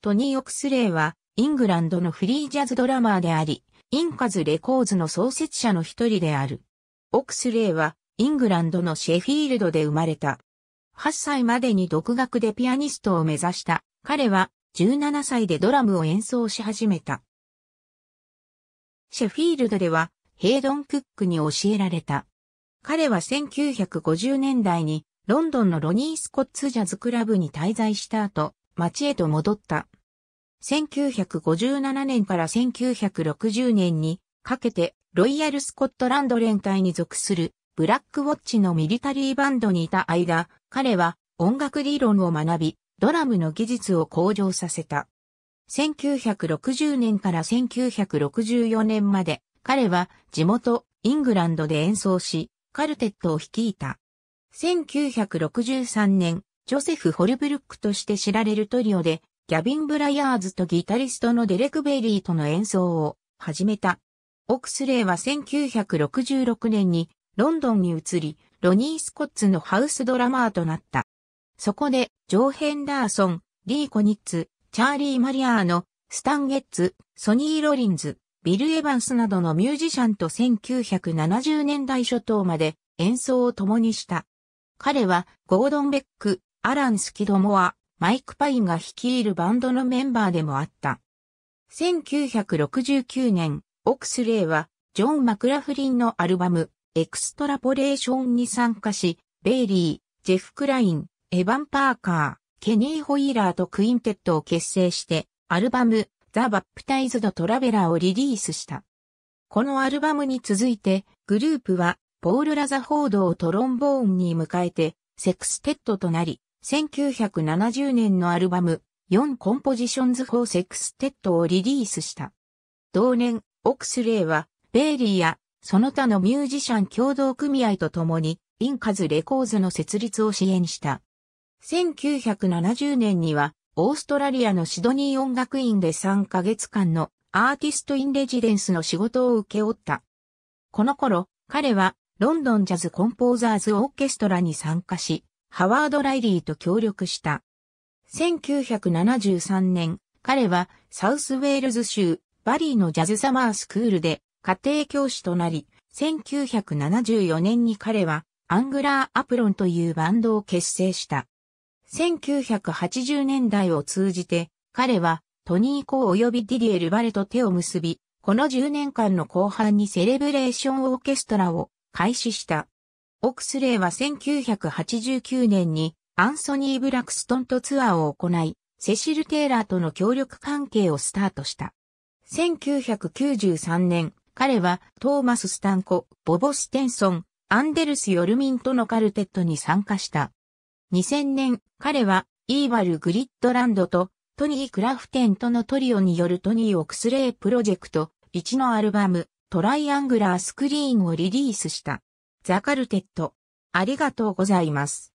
トニー・オクスレイは、イングランドのフリージャズドラマーであり、インカズレコーズの創設者の一人である。オクスレイは、イングランドのシェフィールドで生まれた。8歳までに独学でピアニストを目指した。彼は、17歳でドラムを演奏し始めた。シェフィールドでは、ヘイドン・クックに教えられた。彼は1950年代に、ロンドンのロニー・スコッツジャズクラブに滞在した後、町へと戻った。1957年から1960年にかけてロイヤルスコットランド連隊に属するブラックウォッチのミリタリーバンドにいた間、彼は音楽理論を学び、ドラムの技術を向上させた。1960年から1964年まで彼は地元イングランドで演奏し、カルテットを率いた。1963年、ジョセフ・ホルブルックとして知られるトリオで、ギャビン・ブライアーズとギタリストのデレク・ベイリーとの演奏を始めた。オクスレイは1966年にロンドンに移り、ロニー・スコッツのハウスドラマーとなった。そこで、ジョー・ヘンダーソン、リー・コニッツ、チャーリー・マリアーノ、スタン・ゲッツ、ソニー・ロリンズ、ビル・エヴァンスなどのミュージシャンと1970年代初頭まで演奏を共にした。彼はゴードン・ベック、アラン・スキドモア、マイク・パインが率いるバンドのメンバーでもあった。1969年、オクスレイは、ジョン・マクラフリンのアルバム、エクストラポレーションに参加し、ベイリー、ジェフ・クライン、エヴァン・パーカー、ケニー・ホイーラーとクインテットを結成して、アルバム、ザ・バップタイズド・トラベラーをリリースした。このアルバムに続いて、グループは、ポール・ラザフォードをトロンボーンに迎えて、セクステッドとなり、1970年のアルバム、4コンポジションズ・フォー・セクステッドをリリースした。同年、オクスレイは、ベイリーや、その他のミュージシャン共同組合と共に、インカズ・レコーズの設立を支援した。1970年には、オーストラリアのシドニー音楽院で3ヶ月間のアーティスト・イン・レジデンスの仕事を受け負った。この頃、彼は、ロンドンジャズ・コンポーザーズ・オーケストラに参加し、ハワード・ライリーと協力した。1973年、彼はサウスウェールズ州バリーのジャズサマースクールで家庭教師となり、1974年に彼はアングラー・アプロンというバンドを結成した。1980年代を通じて彼はトニー・コー及びディディエル・バレと手を結び、この10年間の後半にセレブレーションオーケストラを開始した。オクスレイは1989年にアンソニー・ブラクストンとツアーを行い、セシル・テイラーとの協力関係をスタートした。1993年、彼はトーマス・スタンコ、ボボ・ステンソン、アンデルス・ヨルミンとのカルテットに参加した。2000年、彼はイーバル・グリッドランドとトニー・クラフテンとのトリオによるトニー・オクスレイプロジェクト1のアルバムトライアングラースクリーンをリリースした。ザカルテット。ありがとうございます。